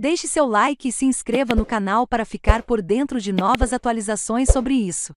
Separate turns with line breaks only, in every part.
Deixe seu like e se inscreva no canal para ficar por dentro de novas atualizações sobre isso.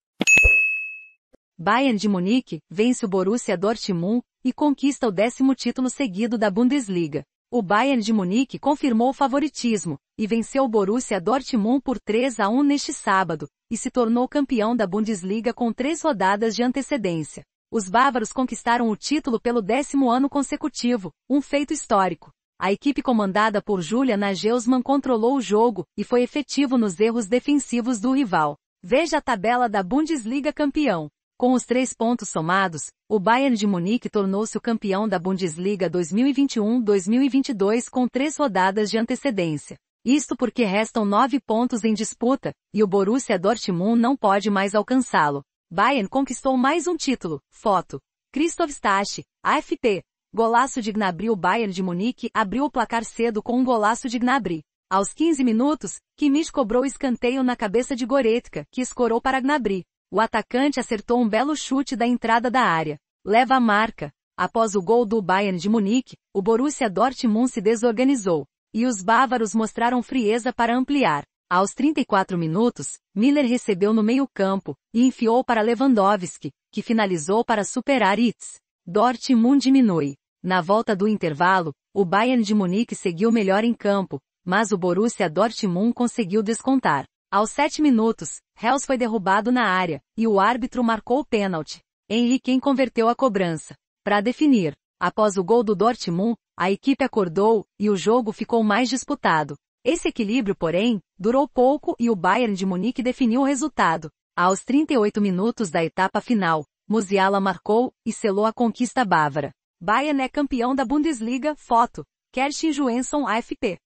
Bayern de Munique vence o Borussia Dortmund e conquista o décimo título seguido da Bundesliga. O Bayern de Munique confirmou o favoritismo e venceu o Borussia Dortmund por 3 a 1 neste sábado e se tornou campeão da Bundesliga com três rodadas de antecedência. Os bávaros conquistaram o título pelo décimo ano consecutivo, um feito histórico. A equipe comandada por Julia Nagelsmann controlou o jogo e foi efetivo nos erros defensivos do rival. Veja a tabela da Bundesliga campeão. Com os três pontos somados, o Bayern de Munique tornou-se o campeão da Bundesliga 2021-2022 com três rodadas de antecedência. Isto porque restam nove pontos em disputa, e o Borussia Dortmund não pode mais alcançá-lo. Bayern conquistou mais um título. Foto. Christoph Stach, AFP. Golaço de Gnabry O Bayern de Munique abriu o placar cedo com um golaço de Gnabry. Aos 15 minutos, Kimmich cobrou escanteio na cabeça de Goretzka, que escorou para Gnabry. O atacante acertou um belo chute da entrada da área. Leva a marca. Após o gol do Bayern de Munique, o Borussia Dortmund se desorganizou. E os bávaros mostraram frieza para ampliar. Aos 34 minutos, Miller recebeu no meio-campo e enfiou para Lewandowski, que finalizou para superar Itz. Dortmund diminui. Na volta do intervalo, o Bayern de Munique seguiu melhor em campo, mas o Borussia Dortmund conseguiu descontar. Aos 7 minutos, Hels foi derrubado na área, e o árbitro marcou o pênalti. Henrique converteu a cobrança. Para definir, após o gol do Dortmund, a equipe acordou, e o jogo ficou mais disputado. Esse equilíbrio, porém, durou pouco e o Bayern de Munique definiu o resultado. Aos 38 minutos da etapa final, Musiala marcou, e selou a conquista bávara. Bayern é campeão da Bundesliga, foto. Kerstin Johansson AFP.